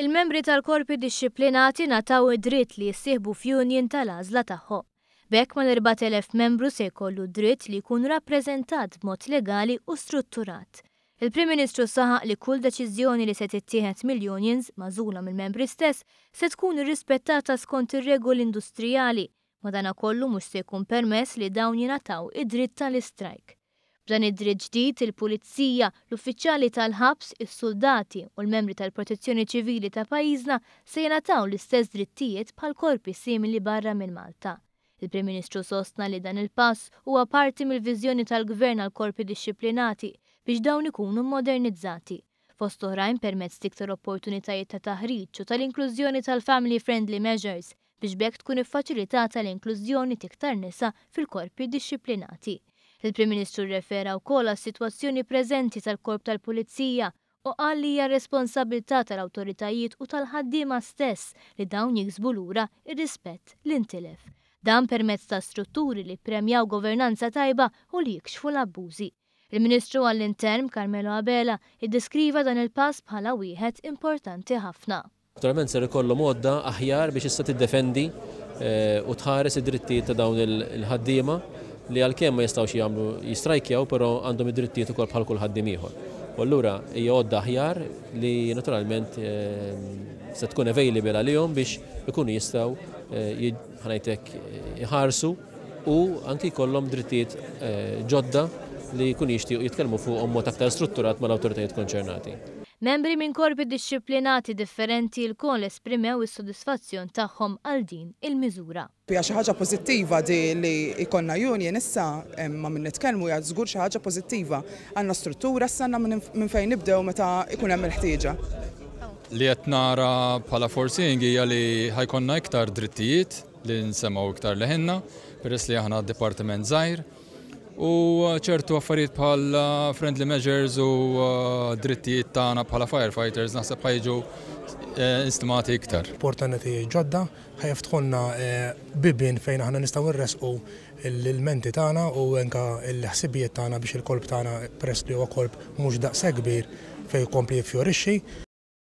il-membri tal-korpi disċiplinati nataw id-dritt li jissieħbu f'union tal-għażla tagħhom. Bekk ma l-4000 membru se jkollu dritt li jkun rappreżentat b'mod legali u strutturat. Il-Prim Ministru saħaq li kull deċiżjoni li se tittieħed mill-unions mażula mill-membri stess se tkun irrispettata skont ir-regoli industrijali, madana kollu mhux se jkun permess li dawn jingħataw id-dritt tal-istrajk. F'dan id-dritt ġdid il-pulizija, l-uffiċjali tal-ħabs, is-soldati u l-membri tal-protezzjoni ċivili ta' pajjiżna se jingħataw l-istess drittijiet bħal korpi simili barra minn Malta. Il-Prim Ministru sostna li dan il-pass huwa parti mill-viżjoni tal-Gvern għal korpi dixxiplinati biex dawn ikunu modernizzati fost oħrajn permezz tiktar opportunitajiet ta' taħriġ u tal-inklużjoni tal-family friendly measures biex bekk tkun iffaċilitata l-inklużjoni tiktar nisa fil-korpi dixxiplinati. Il-Prim Ministru refera wkoll għas-sitwazzjoni preżenti tal-Korp tal-Pulizija u qal li hija responsabilità tal-awtoritajiet u tal-ħaddiema stess li dawn jiksbu lura ir-rispett l-intilef. Dan permezz ta' strutturi li premjaw governanza tajba u li jikxfu l-abbużi. Il-Ministru għall-Intern Carmelo Abela iddiskriva dan il-pass bħala wieħed importanti ħafna. Naturalment ser kollu modda aħjar biex issa tiddefendi eh, u tħares id-drittijiet ta' dawn il-ħaddiema li għal-kem ma jistawx jagħmlu jistrajkjaw, però għandhom id-drittijiet ukoll bħal kulħadd ieħor. U allura hija għodda aħjar li naturalment ehm, se tkun available għalihom biex ikunu jistgħu eh, ħanajtek jħarsu eh, u anki kollom drittijiet eh, ġodda li jkun jishtiju jitkellmu fuq mod aktar strutturat mal-awtoritajiet konċernati. Membri minn korpi disċiplinati differenti il kon l-esprimew is-sodisfazzjon tagħhom għal din il-miżura. Pija xi ħaġa pożittiva di li ikonna union issa ma minn nitkellmu hija żgur xi ħaġa pożittiva. Għandna struttura s-sanna minn fejn nibdew meta ikun hemm il-ħtieġa li qed nara bħala forcing hija li ħajkonna iktar drittijiet li nsemgħu iktar leħinna peress li aħna dipartiment żgħir. U uh, ċertu affarijiet bħal uh, friendly measures u uh, drittijiet tagħna bħala firefighters naħseb ħajġu istimati iktar. Opportunity ġodda tħonna bibin fejn aħna nistgħu u l-menti tagħna u anka l-ħsibijiet tagħna biex il-kolb tagħna peress li huwa kolb mhux daqsa kbir fejn kompli jiffjorixxi.